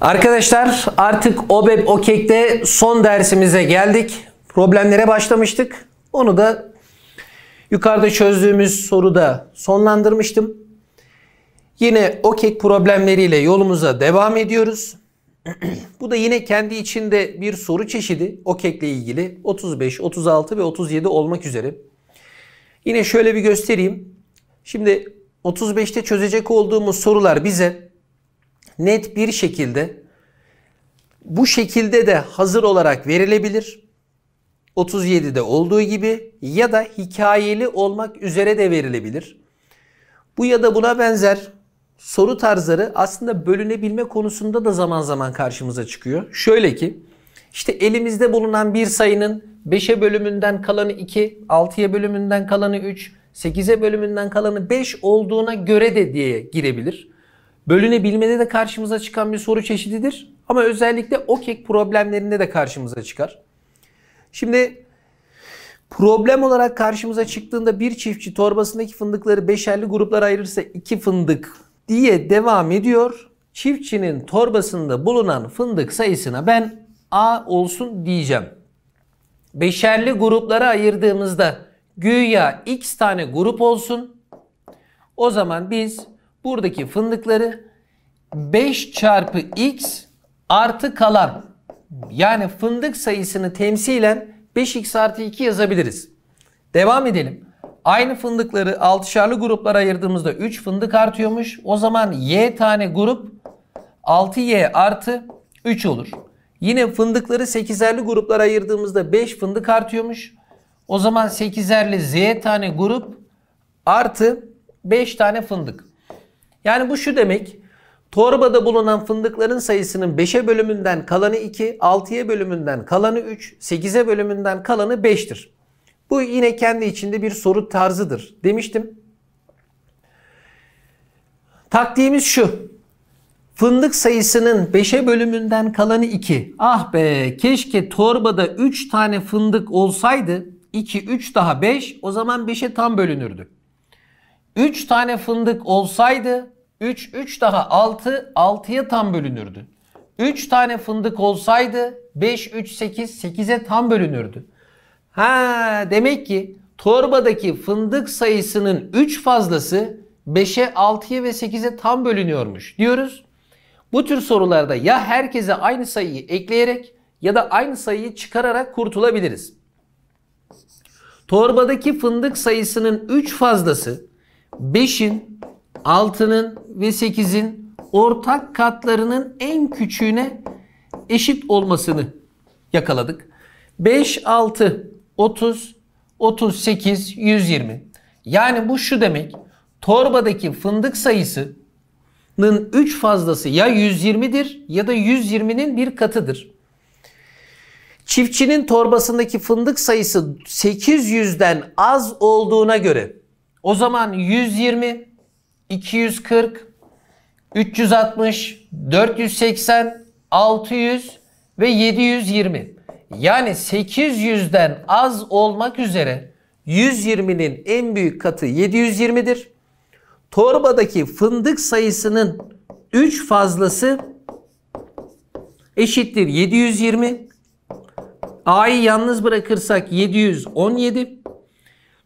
Arkadaşlar artık OBEP OKEK'te son dersimize geldik. Problemlere başlamıştık. Onu da yukarıda çözdüğümüz soruda sonlandırmıştım. Yine OKEK problemleriyle yolumuza devam ediyoruz. Bu da yine kendi içinde bir soru çeşidi. ile ilgili 35, 36 ve 37 olmak üzere. Yine şöyle bir göstereyim. Şimdi 35'te çözecek olduğumuz sorular bize net bir şekilde bu şekilde de hazır olarak verilebilir. 37'de olduğu gibi ya da hikayeli olmak üzere de verilebilir. Bu ya da buna benzer soru tarzları aslında bölünebilme konusunda da zaman zaman karşımıza çıkıyor. Şöyle ki işte elimizde bulunan bir sayının 5'e bölümünden kalanı 2, 6'ya bölümünden kalanı 3, 8'e bölümünden kalanı 5 olduğuna göre de diye girebilir. Bölünebilmede de karşımıza çıkan bir soru çeşididir. Ama özellikle OKEK problemlerinde de karşımıza çıkar. Şimdi problem olarak karşımıza çıktığında bir çiftçi torbasındaki fındıkları beşerli gruplara ayırırsa iki fındık diye devam ediyor. Çiftçinin torbasında bulunan fındık sayısına ben A olsun diyeceğim. Beşerli gruplara ayırdığımızda güya x tane grup olsun. O zaman biz buradaki fındıkları 5 çarpı x artı kalan yani fındık sayısını temsilen 5x artı 2 yazabiliriz. Devam edelim. Aynı fındıkları 6'şarlı gruplara ayırdığımızda 3 fındık artıyormuş. O zaman y tane grup 6y artı 3 olur. Yine fındıkları 8'erli gruplara ayırdığımızda 5 fındık artıyormuş. O zaman 8'erli z tane grup artı 5 tane fındık. Yani bu şu demek. Torbada bulunan fındıkların sayısının 5'e bölümünden kalanı 2, 6'ya bölümünden kalanı 3, 8'e bölümünden kalanı 5'tir. Bu yine kendi içinde bir soru tarzıdır demiştim. Taktiğimiz şu. Fındık sayısının 5'e bölümünden kalanı 2. Ah be keşke torbada 3 tane fındık olsaydı 2, 3 daha 5 o zaman 5'e tam bölünürdü. 3 tane fındık olsaydı 3, 3 daha 6, 6'ya tam bölünürdü. 3 tane fındık olsaydı 5, 3, 8, 8'e tam bölünürdü. Ha demek ki torbadaki fındık sayısının 3 fazlası 5'e, 6'ya ve 8'e tam bölünüyormuş diyoruz. Bu tür sorularda ya herkese aynı sayıyı ekleyerek ya da aynı sayıyı çıkararak kurtulabiliriz. Torbadaki fındık sayısının 3 fazlası 5'in 6'nın ve 8'in ortak katlarının en küçüğüne eşit olmasını yakaladık. 5, 6, 30, 38, 120. Yani bu şu demek. Torbadaki fındık sayısının 3 fazlası ya 120'dir ya da 120'nin bir katıdır. Çiftçinin torbasındaki fındık sayısı 800'den az olduğuna göre o zaman 120 240, 360, 480, 600 ve 720. Yani 800'den az olmak üzere 120'nin en büyük katı 720'dir. Torbadaki fındık sayısının 3 fazlası eşittir 720. A'yı yalnız bırakırsak 717.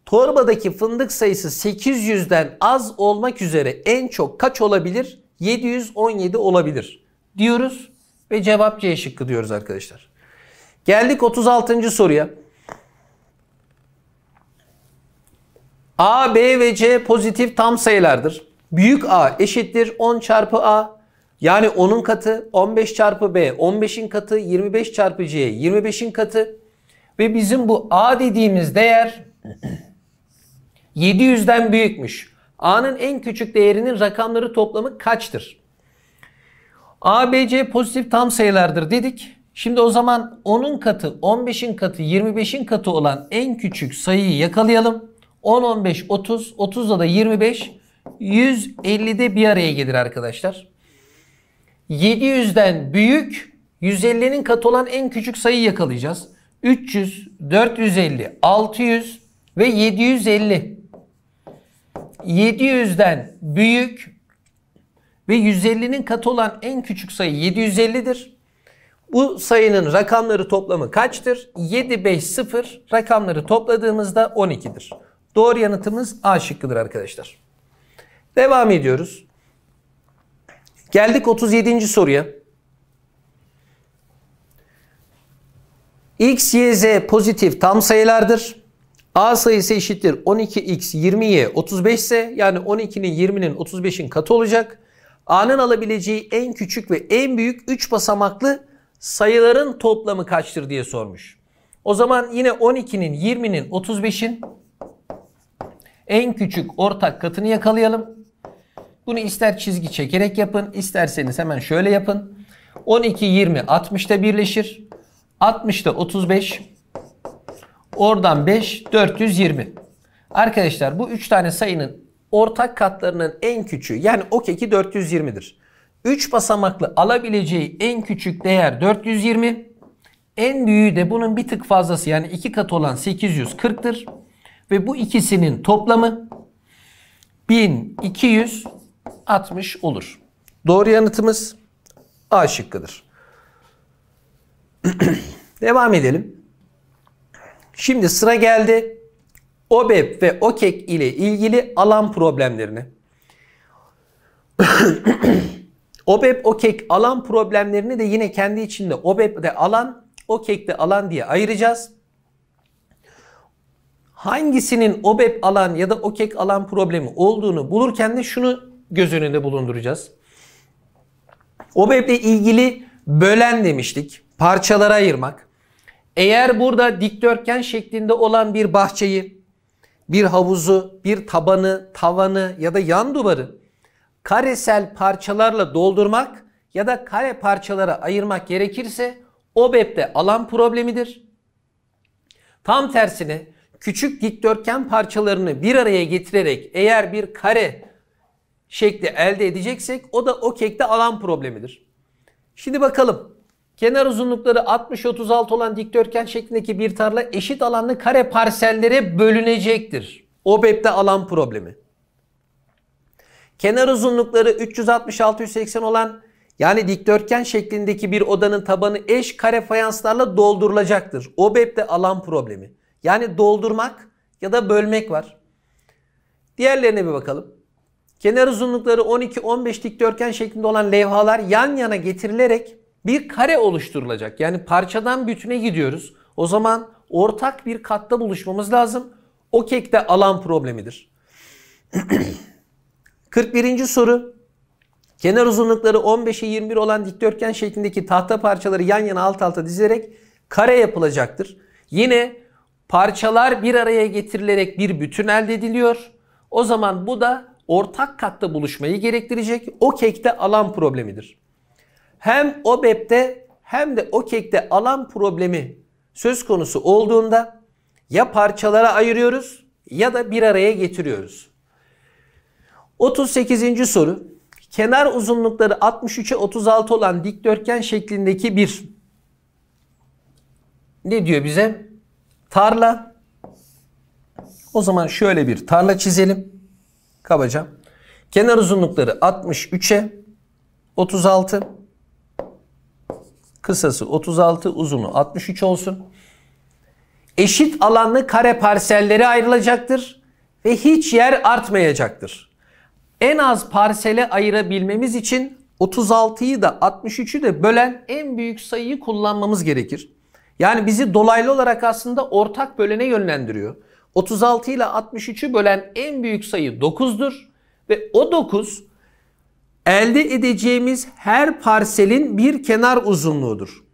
Torbadaki fındık sayısı 800'den az olmak üzere en çok kaç olabilir? 717 olabilir diyoruz ve cevap C şıkkı diyoruz arkadaşlar. Geldik 36. soruya. A, B ve C pozitif tam sayılardır. Büyük A eşittir 10 çarpı A. Yani 10'un katı 15 çarpı B, 15'in katı 25 çarpı C, 25'in katı. Ve bizim bu A dediğimiz değer 700'den büyükmüş. A'nın en küçük değerinin rakamları toplamı kaçtır? A, B, C pozitif tam sayılardır dedik. Şimdi o zaman 10'un katı, 15'in katı, 25'in katı olan en küçük sayıyı yakalayalım. 10, 15, 30, 30 da 25, 150'de bir araya gelir arkadaşlar. 700'den büyük 150'nin katı olan en küçük sayı yakalayacağız. 300, 450, 600 ve 750. 700'den büyük ve 150'nin katı olan en küçük sayı 750'dir. Bu sayının rakamları toplamı kaçtır? 7, 5, 0 rakamları topladığımızda 12'dir. Doğru yanıtımız A şıkkıdır arkadaşlar. Devam ediyoruz. Geldik 37. soruya. X, Y, Z pozitif tam sayılardır. A sayısı eşittir 12x 20y 35 ise yani 12'nin 20'nin 35'in katı olacak. A'nın alabileceği en küçük ve en büyük 3 basamaklı sayıların toplamı kaçtır diye sormuş. O zaman yine 12'nin 20'nin 35'in en küçük ortak katını yakalayalım. Bunu ister çizgi çekerek yapın isterseniz hemen şöyle yapın. 12, 20, 60'ta birleşir. 60'ta 35, Oradan 5, 420. Arkadaşlar bu 3 tane sayının ortak katlarının en küçüğü yani o keki 420'dir. 3 basamaklı alabileceği en küçük değer 420. En büyüğü de bunun bir tık fazlası yani 2 kat olan 840'tır. Ve bu ikisinin toplamı 1260 olur. Doğru yanıtımız A şıkkıdır. Devam edelim. Şimdi sıra geldi OBEP ve OKEK ile ilgili alan problemlerine. OBEP, OKEK alan problemlerini de yine kendi içinde de alan, OKEK de alan diye ayıracağız. Hangisinin OBEP alan ya da OKEK alan problemi olduğunu bulurken de şunu göz önünde bulunduracağız. OBEP ile ilgili bölen demiştik. Parçalara ayırmak. Eğer burada dikdörtgen şeklinde olan bir bahçeyi, bir havuzu, bir tabanı, tavanı ya da yan duvarı karesel parçalarla doldurmak ya da kare parçalara ayırmak gerekirse OBEP'te alan problemidir. Tam tersine küçük dikdörtgen parçalarını bir araya getirerek eğer bir kare şekli elde edeceksek o da o kekte alan problemidir. Şimdi bakalım Kenar uzunlukları 60-36 olan dikdörtgen şeklindeki bir tarla eşit alanlı kare parsellere bölünecektir. OBEP'te alan problemi. Kenar uzunlukları 360-680 olan yani dikdörtgen şeklindeki bir odanın tabanı eş kare fayanslarla doldurulacaktır. OBEP'te alan problemi. Yani doldurmak ya da bölmek var. Diğerlerine bir bakalım. Kenar uzunlukları 12-15 dikdörtgen şeklinde olan levhalar yan yana getirilerek bir kare oluşturulacak. Yani parçadan bütüne gidiyoruz. O zaman ortak bir katta buluşmamız lazım. O kekte alan problemidir. 41. soru. Kenar uzunlukları 15'e 21 olan dikdörtgen şeklindeki tahta parçaları yan yana alt alta dizerek kare yapılacaktır. Yine parçalar bir araya getirilerek bir bütün elde ediliyor. O zaman bu da ortak katta buluşmayı gerektirecek. O kekte alan problemidir hem OBEP'te hem de OKEK'te alan problemi söz konusu olduğunda ya parçalara ayırıyoruz ya da bir araya getiriyoruz. 38. soru. Kenar uzunlukları 63'e 36 olan dikdörtgen şeklindeki bir ne diyor bize? Tarla. O zaman şöyle bir tarla çizelim. Kabaca. Kenar uzunlukları 63'e 36 kısası 36, uzunu 63 olsun. Eşit alanlı kare parsellere ayrılacaktır ve hiç yer artmayacaktır. En az parsele ayırabilmemiz için 36'yı da 63'ü de bölen en büyük sayıyı kullanmamız gerekir. Yani bizi dolaylı olarak aslında ortak bölene yönlendiriyor. 36 ile 63'ü bölen en büyük sayı 9'dur ve o 9 elde edeceğimiz her parselin bir kenar uzunluğudur.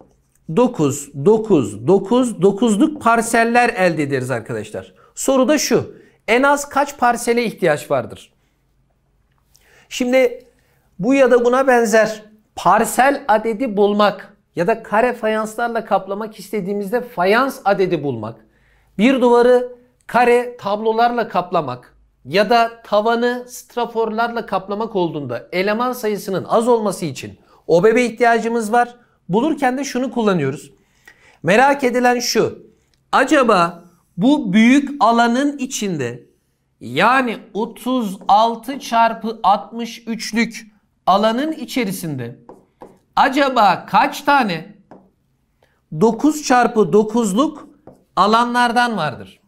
9, 9, 9, 9'luk parseller elde ederiz arkadaşlar. Soru da şu. En az kaç parsele ihtiyaç vardır? Şimdi bu ya da buna benzer parsel adedi bulmak ya da kare fayanslarla kaplamak istediğimizde fayans adedi bulmak, bir duvarı kare tablolarla kaplamak, ya da tavanı straforlarla kaplamak olduğunda eleman sayısının az olması için OBEBE ihtiyacımız var. Bulurken de şunu kullanıyoruz. Merak edilen şu. Acaba bu büyük alanın içinde yani 36 çarpı 63'lük alanın içerisinde acaba kaç tane 9 çarpı 9'luk alanlardan vardır?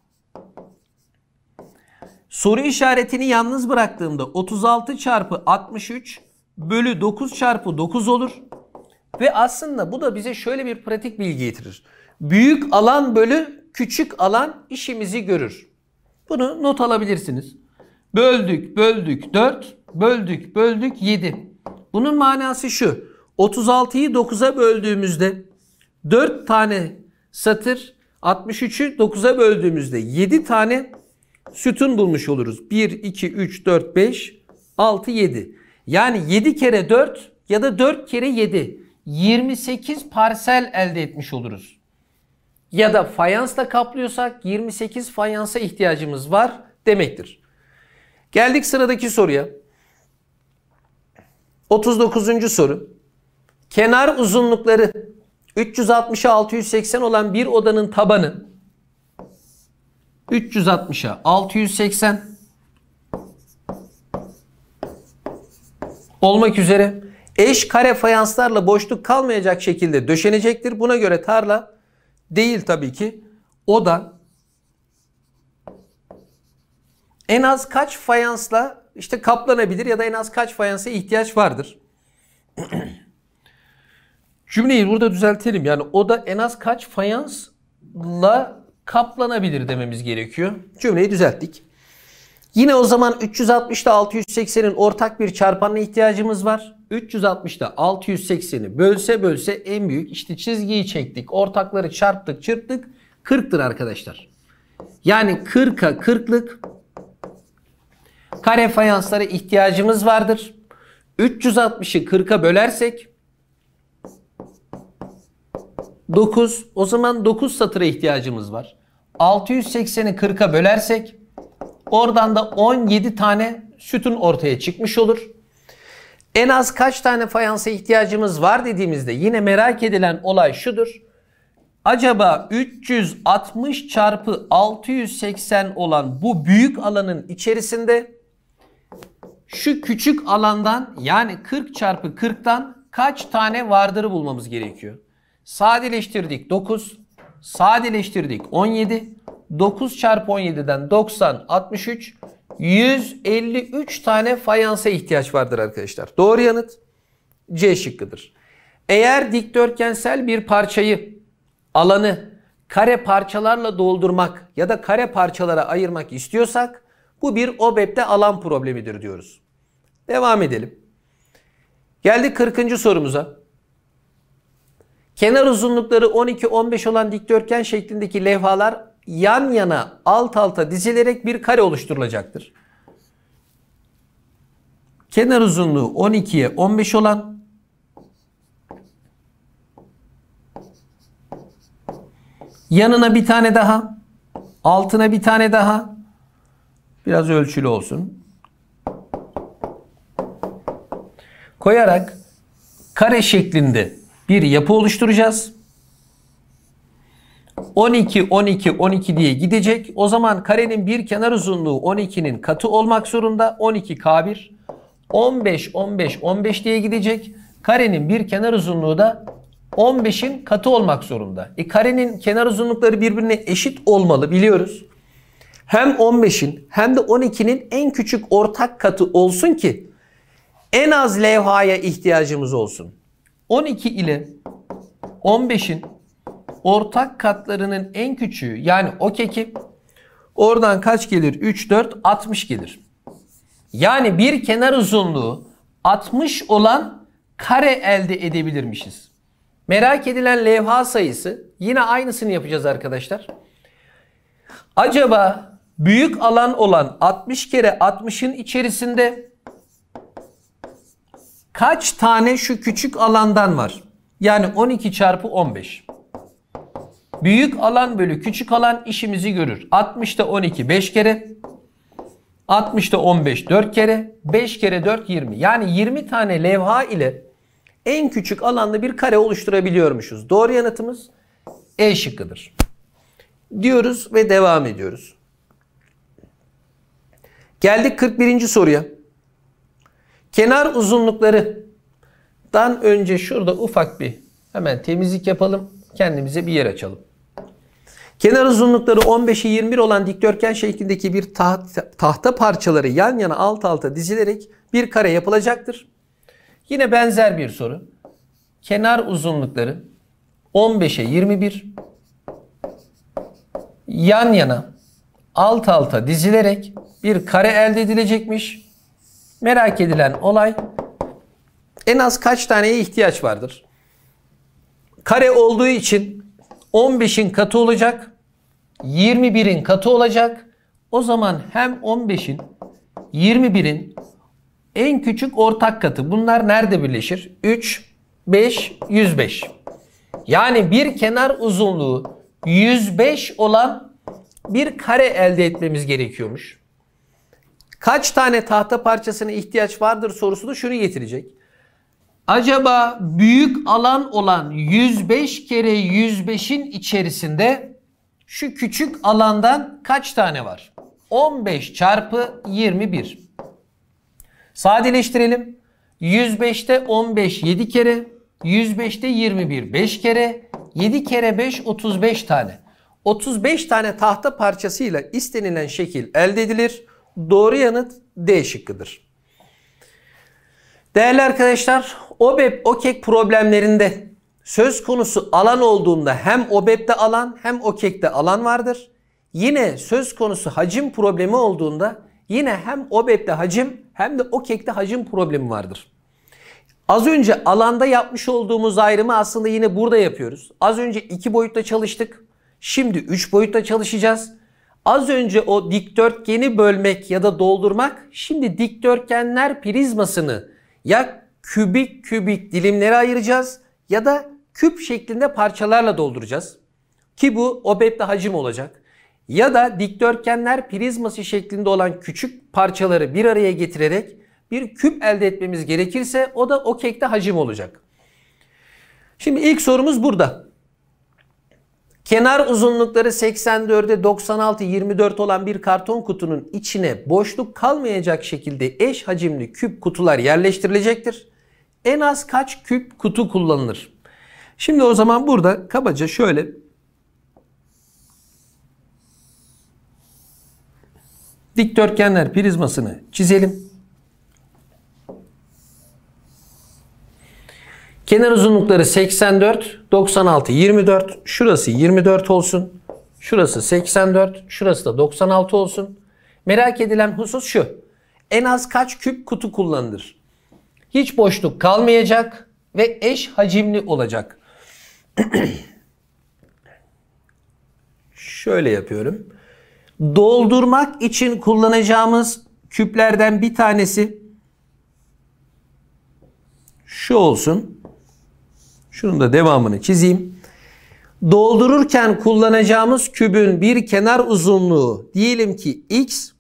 Soru işaretini yalnız bıraktığımda 36 çarpı 63 bölü 9 çarpı 9 olur. Ve aslında bu da bize şöyle bir pratik bilgi getirir. Büyük alan bölü küçük alan işimizi görür. Bunu not alabilirsiniz. Böldük, böldük 4, böldük, böldük 7. Bunun manası şu. 36'yı 9'a böldüğümüzde 4 tane satır, 63'ü 9'a böldüğümüzde 7 tane sütun bulmuş oluruz. 1, 2, 3, 4, 5, 6, 7. Yani 7 kere 4 ya da 4 kere 7. 28 parsel elde etmiş oluruz. Ya da fayansla kaplıyorsak 28 fayansa ihtiyacımız var demektir. Geldik sıradaki soruya. 39. soru. Kenar uzunlukları 360'a 680 olan bir odanın tabanı 360'a 680 olmak üzere eş kare fayanslarla boşluk kalmayacak şekilde döşenecektir. Buna göre tarla değil tabii ki. O da en az kaç fayansla işte kaplanabilir ya da en az kaç fayansa ihtiyaç vardır. Cümleyi burada düzeltelim. Yani o da en az kaç fayansla kaplanabilir dememiz gerekiyor. Cümleyi düzelttik. Yine o zaman 360'da 680'in ortak bir çarpanına ihtiyacımız var. 360'da 680'i bölse bölse en büyük işte çizgiyi çektik. Ortakları çarptık çırptık. 40'tır arkadaşlar. Yani 40'a 40'lık kare fayanslara ihtiyacımız vardır. 360'ı 40'a bölersek 9 o zaman 9 satıra ihtiyacımız var. 680'i 40'a bölersek oradan da 17 tane sütun ortaya çıkmış olur. En az kaç tane fayansa ihtiyacımız var dediğimizde yine merak edilen olay şudur. Acaba 360 çarpı 680 olan bu büyük alanın içerisinde şu küçük alandan yani 40 çarpı 40'tan kaç tane vardır bulmamız gerekiyor. Sadeleştirdik 9 sadeleştirdik. 17. 9 çarpı 17'den 90 63. 153 tane fayansa ihtiyaç vardır arkadaşlar. Doğru yanıt C şıkkıdır. Eğer dikdörtgensel bir parçayı, alanı kare parçalarla doldurmak ya da kare parçalara ayırmak istiyorsak bu bir OBEP'te alan problemidir diyoruz. Devam edelim. Geldik 40. sorumuza. Kenar uzunlukları 12-15 olan dikdörtgen şeklindeki levhalar yan yana alt alta dizilerek bir kare oluşturulacaktır. Kenar uzunluğu 12'ye 15 olan yanına bir tane daha altına bir tane daha biraz ölçülü olsun. Koyarak kare şeklinde bir yapı oluşturacağız. 12, 12, 12 diye gidecek. O zaman karenin bir kenar uzunluğu 12'nin katı olmak zorunda. 12 K1. 15, 15, 15 diye gidecek. Karenin bir kenar uzunluğu da 15'in katı olmak zorunda. E karenin kenar uzunlukları birbirine eşit olmalı biliyoruz. Hem 15'in hem de 12'nin en küçük ortak katı olsun ki en az levhaya ihtiyacımız olsun. 12 ile 15'in ortak katlarının en küçüğü yani o keki oradan kaç gelir? 3, 4, 60 gelir. Yani bir kenar uzunluğu 60 olan kare elde edebilirmişiz. Merak edilen levha sayısı yine aynısını yapacağız arkadaşlar. Acaba büyük alan olan 60 kere 60'ın içerisinde Kaç tane şu küçük alandan var? Yani 12 çarpı 15. Büyük alan bölü küçük alan işimizi görür. 60'ta 12 5 kere. 60'ta 15 4 kere. 5 kere 4 20. Yani 20 tane levha ile en küçük alanda bir kare oluşturabiliyormuşuz. Doğru yanıtımız E şıkkıdır. Diyoruz ve devam ediyoruz. Geldik 41. soruya. Kenar uzunluklarından önce şurada ufak bir hemen temizlik yapalım. Kendimize bir yer açalım. Kenar uzunlukları 15'e 21 olan dikdörtgen şeklindeki bir tahta, tahta parçaları yan yana alt alta dizilerek bir kare yapılacaktır. Yine benzer bir soru. Kenar uzunlukları 15'e 21 yan yana alt alta dizilerek bir kare elde edilecekmiş. Merak edilen olay en az kaç taneye ihtiyaç vardır? Kare olduğu için 15'in katı olacak, 21'in katı olacak. O zaman hem 15'in, 21'in en küçük ortak katı. Bunlar nerede birleşir? 3, 5, 105. Yani bir kenar uzunluğu 105 olan bir kare elde etmemiz gerekiyormuş kaç tane tahta parçasına ihtiyaç vardır sorusunu şunu getirecek. Acaba büyük alan olan 105 kere 105'in içerisinde şu küçük alandan kaç tane var? 15 çarpı 21. Sadeleştirelim. 105'te 15 7 kere, 105'te 21 5 kere, 7 kere 5 35 tane. 35 tane tahta parçasıyla istenilen şekil elde edilir. Doğru yanıt D şıkkıdır. Değerli arkadaşlar, OBEP OKEK e problemlerinde söz konusu alan olduğunda hem OBEP'te alan hem OKEK'te alan vardır. Yine söz konusu hacim problemi olduğunda yine hem OBEP'te hacim hem de OKEK'te hacim problemi vardır. Az önce alanda yapmış olduğumuz ayrımı aslında yine burada yapıyoruz. Az önce iki boyutta çalıştık. Şimdi üç boyutta çalışacağız. Az önce o dikdörtgeni bölmek ya da doldurmak şimdi dikdörtgenler prizmasını ya kübik kübik dilimlere ayıracağız ya da küp şeklinde parçalarla dolduracağız. Ki bu obepte hacim olacak. Ya da dikdörtgenler prizması şeklinde olan küçük parçaları bir araya getirerek bir küp elde etmemiz gerekirse o da o kekte hacim olacak. Şimdi ilk sorumuz burada. Kenar uzunlukları 84'e 96 24 olan bir karton kutunun içine boşluk kalmayacak şekilde eş hacimli küp kutular yerleştirilecektir. En az kaç küp kutu kullanılır? Şimdi o zaman burada kabaca şöyle dikdörtgenler prizmasını çizelim. Kenar uzunlukları 84, 96, 24. Şurası 24 olsun. Şurası 84, şurası da 96 olsun. Merak edilen husus şu. En az kaç küp kutu kullanılır? Hiç boşluk kalmayacak ve eş hacimli olacak. Şöyle yapıyorum. Doldurmak için kullanacağımız küplerden bir tanesi şu olsun. Şunun da devamını çizeyim. Doldururken kullanacağımız kübün bir kenar uzunluğu diyelim ki x,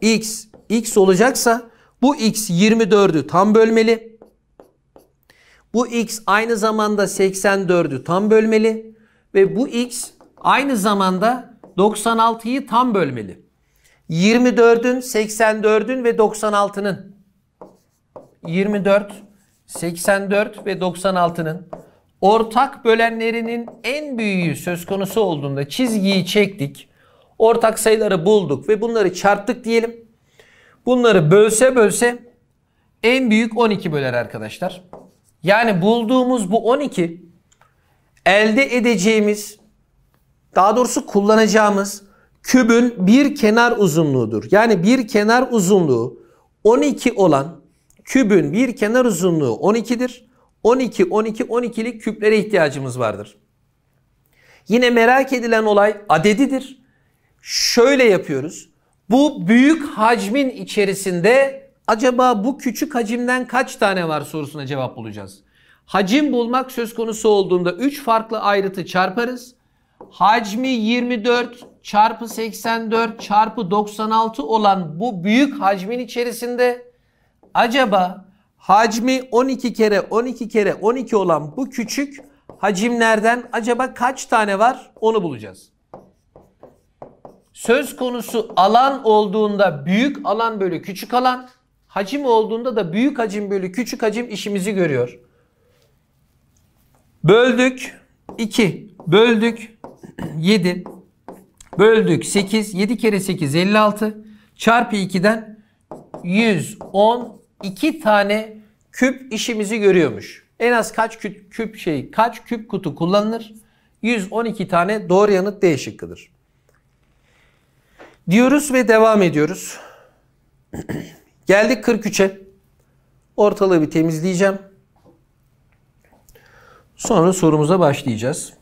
x, x olacaksa bu x 24'ü tam bölmeli. Bu x aynı zamanda 84'ü tam bölmeli. Ve bu x aynı zamanda 96'yı tam bölmeli. 24'ün, 84'ün ve 96'nın. 24, 84 ve 96'nın ortak bölenlerinin en büyüğü söz konusu olduğunda çizgiyi çektik. Ortak sayıları bulduk ve bunları çarptık diyelim. Bunları bölse bölse en büyük 12 böler arkadaşlar. Yani bulduğumuz bu 12 elde edeceğimiz daha doğrusu kullanacağımız kübün bir kenar uzunluğudur. Yani bir kenar uzunluğu 12 olan kübün bir kenar uzunluğu 12'dir. 12, 12, 12'lik küplere ihtiyacımız vardır. Yine merak edilen olay adedidir. Şöyle yapıyoruz. Bu büyük hacmin içerisinde acaba bu küçük hacimden kaç tane var sorusuna cevap bulacağız. Hacim bulmak söz konusu olduğunda 3 farklı ayrıtı çarparız. Hacmi 24 çarpı 84 çarpı 96 olan bu büyük hacmin içerisinde Acaba hacmi 12 kere 12 kere 12 olan bu küçük hacimlerden acaba kaç tane var onu bulacağız. Söz konusu alan olduğunda büyük alan bölü küçük alan, hacim olduğunda da büyük hacim bölü küçük hacim işimizi görüyor. Böldük 2, böldük 7, böldük 8, 7 kere 8 56, çarpı 2'den 110 2 tane küp işimizi görüyormuş. En az kaç küp, küp şey, kaç küp kutu kullanılır? 112 tane doğru yanıt D şıkkıdır. Diyoruz ve devam ediyoruz. Geldik 43'e. Ortalığı bir temizleyeceğim. Sonra sorumuza başlayacağız.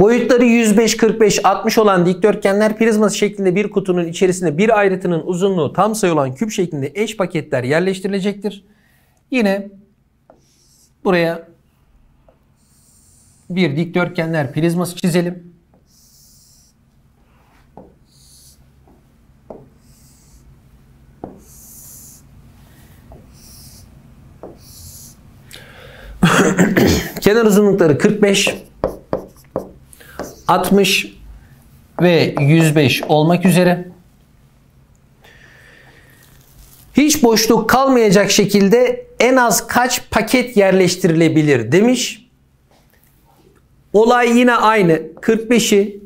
Boyutları 105, 45, 60 olan dikdörtgenler prizması şeklinde bir kutunun içerisinde bir ayrıtının uzunluğu tam sayı olan küp şeklinde eş paketler yerleştirilecektir. Yine buraya bir dikdörtgenler prizması çizelim. Kenar uzunlukları 45, 60 ve 105 olmak üzere hiç boşluk kalmayacak şekilde en az kaç paket yerleştirilebilir demiş. Olay yine aynı. 45'i,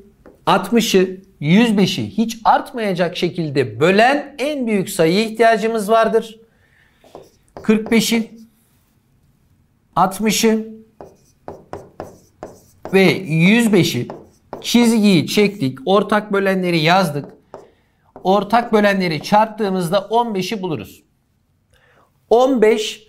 60'ı, 105'i hiç artmayacak şekilde bölen en büyük sayıya ihtiyacımız vardır. 45'i, 60'ı ve 105'i Çizgiyi çektik. Ortak bölenleri yazdık. Ortak bölenleri çarptığımızda 15'i buluruz. 15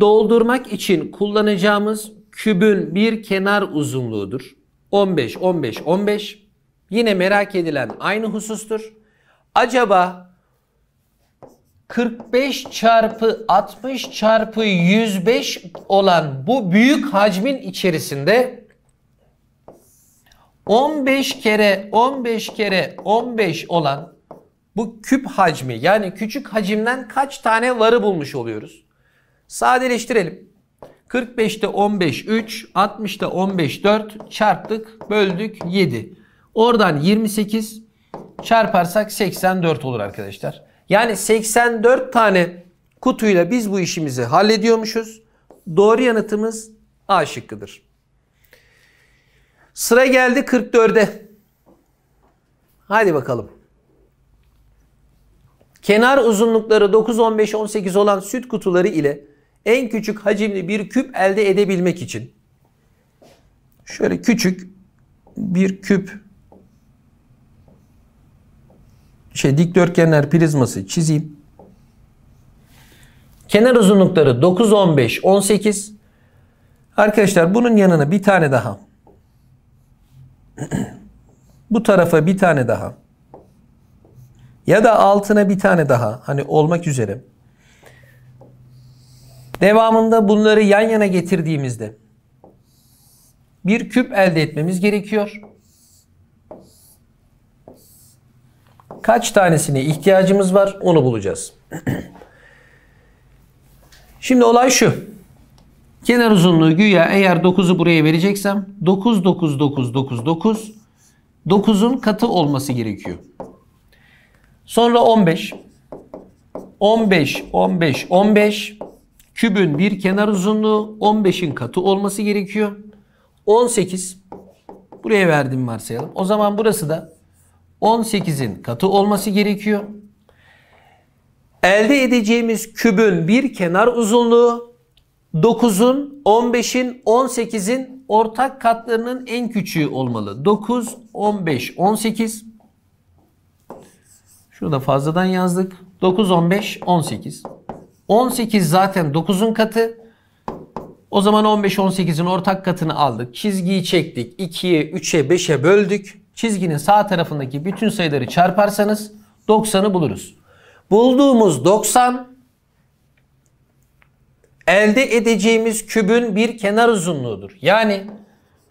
doldurmak için kullanacağımız kübün bir kenar uzunluğudur. 15, 15, 15. Yine merak edilen aynı husustur. Acaba 45 çarpı 60 çarpı 105 olan bu büyük hacmin içerisinde 15 kere 15 kere 15 olan bu küp hacmi yani küçük hacimden kaç tane varı bulmuş oluyoruz? Sadeleştirelim. 45'te 15 3, 60'ta 15 4 çarptık, böldük 7. Oradan 28 çarparsak 84 olur arkadaşlar. Yani 84 tane kutuyla biz bu işimizi hallediyormuşuz. Doğru yanıtımız A şıkkıdır. Sıra geldi 44'e. Hadi bakalım. Kenar uzunlukları 9, 15, 18 olan süt kutuları ile en küçük hacimli bir küp elde edebilmek için şöyle küçük bir küp şey dikdörtgenler prizması çizeyim. Kenar uzunlukları 9, 15, 18. Arkadaşlar bunun yanına bir tane daha Bu tarafa bir tane daha. Ya da altına bir tane daha. Hani olmak üzere. Devamında bunları yan yana getirdiğimizde bir küp elde etmemiz gerekiyor. Kaç tanesine ihtiyacımız var onu bulacağız. Şimdi olay şu. Kenar uzunluğu güya eğer 9'u buraya vereceksem 9 9 9 9 9 9'un katı olması gerekiyor. Sonra 15 15 15 15 kübün bir kenar uzunluğu 15'in katı olması gerekiyor. 18 buraya verdim varsayalım. O zaman burası da 18'in katı olması gerekiyor. Elde edeceğimiz kübün bir kenar uzunluğu 9'un, 15'in, 18'in ortak katlarının en küçüğü olmalı. 9, 15, 18. Şurada fazladan yazdık. 9, 15, 18. 18 zaten 9'un katı. O zaman 15, 18'in ortak katını aldık. Çizgiyi çektik. 2'ye, 3'e, 5'e böldük. Çizginin sağ tarafındaki bütün sayıları çarparsanız 90'ı buluruz. Bulduğumuz 90 elde edeceğimiz kübün bir kenar uzunluğudur. Yani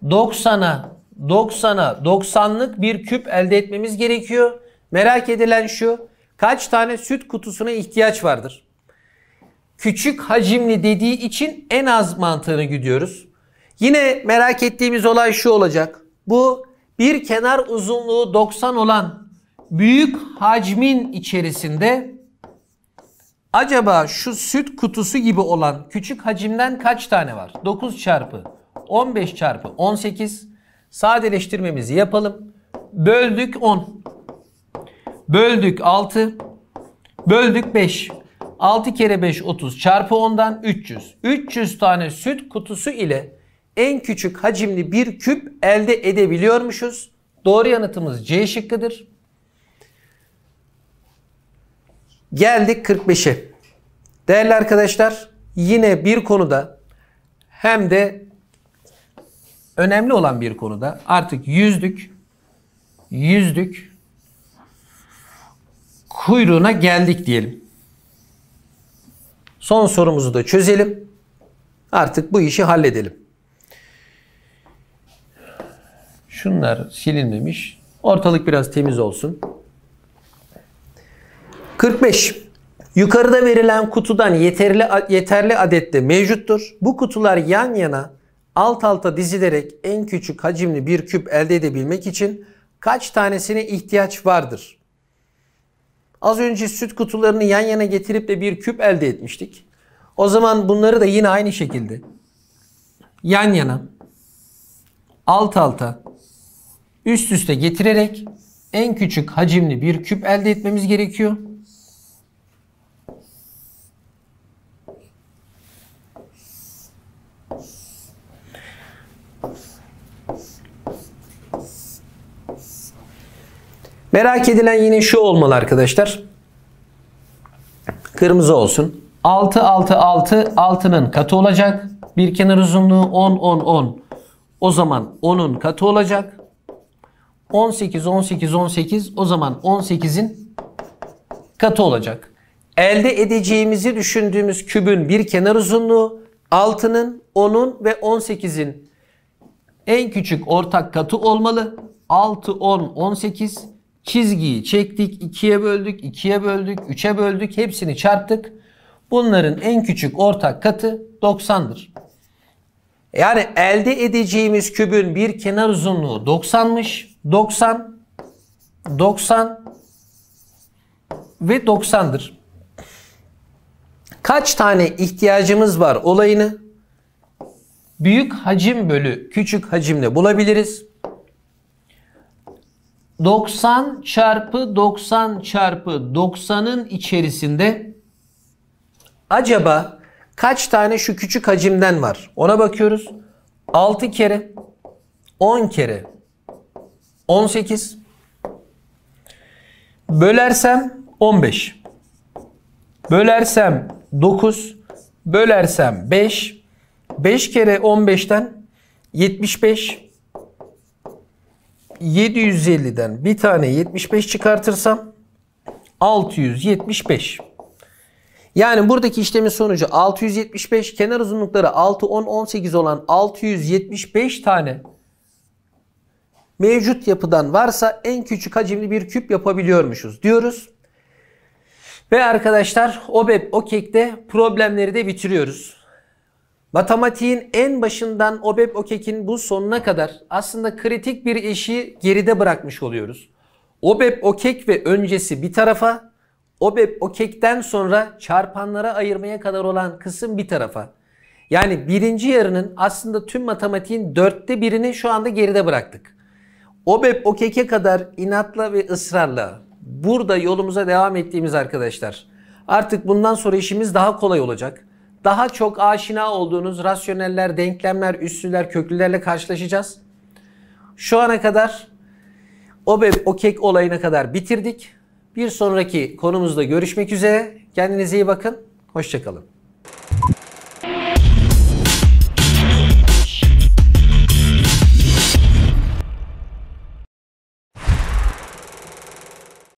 90'a 90'a 90'lık bir küp elde etmemiz gerekiyor. Merak edilen şu kaç tane süt kutusuna ihtiyaç vardır? Küçük hacimli dediği için en az mantığını gidiyoruz. Yine merak ettiğimiz olay şu olacak. Bu bir kenar uzunluğu 90 olan büyük hacmin içerisinde Acaba şu süt kutusu gibi olan küçük hacimden kaç tane var? 9 çarpı 15 çarpı 18. Sadeleştirmemizi yapalım. Böldük 10. Böldük 6. Böldük 5. 6 kere 5 30 çarpı 10'dan 300. 300 tane süt kutusu ile en küçük hacimli bir küp elde edebiliyormuşuz. Doğru yanıtımız C şıkkıdır. Geldik 45'e. Değerli arkadaşlar yine bir konuda hem de önemli olan bir konuda artık yüzdük yüzdük kuyruğuna geldik diyelim. Son sorumuzu da çözelim. Artık bu işi halledelim. Şunlar silinmemiş. Ortalık biraz temiz olsun. 45. Yukarıda verilen kutudan yeterli yeterli adette mevcuttur. Bu kutular yan yana alt alta dizilerek en küçük hacimli bir küp elde edebilmek için kaç tanesine ihtiyaç vardır? Az önce süt kutularını yan yana getirip de bir küp elde etmiştik. O zaman bunları da yine aynı şekilde yan yana alt alta üst üste getirerek en küçük hacimli bir küp elde etmemiz gerekiyor. Merak edilen yine şu olmalı arkadaşlar. Kırmızı olsun. 6 6 6 altının katı olacak. Bir kenar uzunluğu 10 10 10. O zaman 10'un katı olacak. 18 18 18 o zaman 18'in katı olacak. Elde edeceğimizi düşündüğümüz kübün bir kenar uzunluğu 6'nın, 10'un ve 18'in en küçük ortak katı olmalı. 6 10 18 Çizgiyi çektik, ikiye böldük, ikiye böldük, üçe böldük, hepsini çarptık. Bunların en küçük ortak katı 90'dır. Yani elde edeceğimiz kübün bir kenar uzunluğu 90'mış. 90, 90 ve 90'dır. Kaç tane ihtiyacımız var olayını büyük hacim bölü küçük hacimle bulabiliriz. 90 çarpı 90 çarpı 90'ın içerisinde acaba kaç tane şu küçük hacimden var? Ona bakıyoruz. 6 kere 10 kere 18 bölersem 15 bölersem 9 bölersem 5 5 kere 15'ten 75 750'den bir tane 75 çıkartırsam 675. Yani buradaki işlemin sonucu 675 kenar uzunlukları 6, 10, 18 olan 675 tane mevcut yapıdan varsa en küçük hacimli bir küp yapabiliyormuşuz diyoruz. Ve arkadaşlar o OBEP, OKEK'te problemleri de bitiriyoruz. Matematiğin en başından OBEP OKEK'in bu sonuna kadar aslında kritik bir işi geride bırakmış oluyoruz. OBEP OKEK ve öncesi bir tarafa, OBEP OKEK'ten sonra çarpanlara ayırmaya kadar olan kısım bir tarafa. Yani birinci yarının aslında tüm matematiğin dörtte birini şu anda geride bıraktık. OBEP OKEK'e kadar inatla ve ısrarla burada yolumuza devam ettiğimiz arkadaşlar. Artık bundan sonra işimiz daha kolay olacak daha çok aşina olduğunuz rasyoneller, denklemler, üssüler, köklülerle karşılaşacağız. Şu ana kadar o, bebe, o kek olayına kadar bitirdik. Bir sonraki konumuzda görüşmek üzere. Kendinize iyi bakın. Hoşçakalın.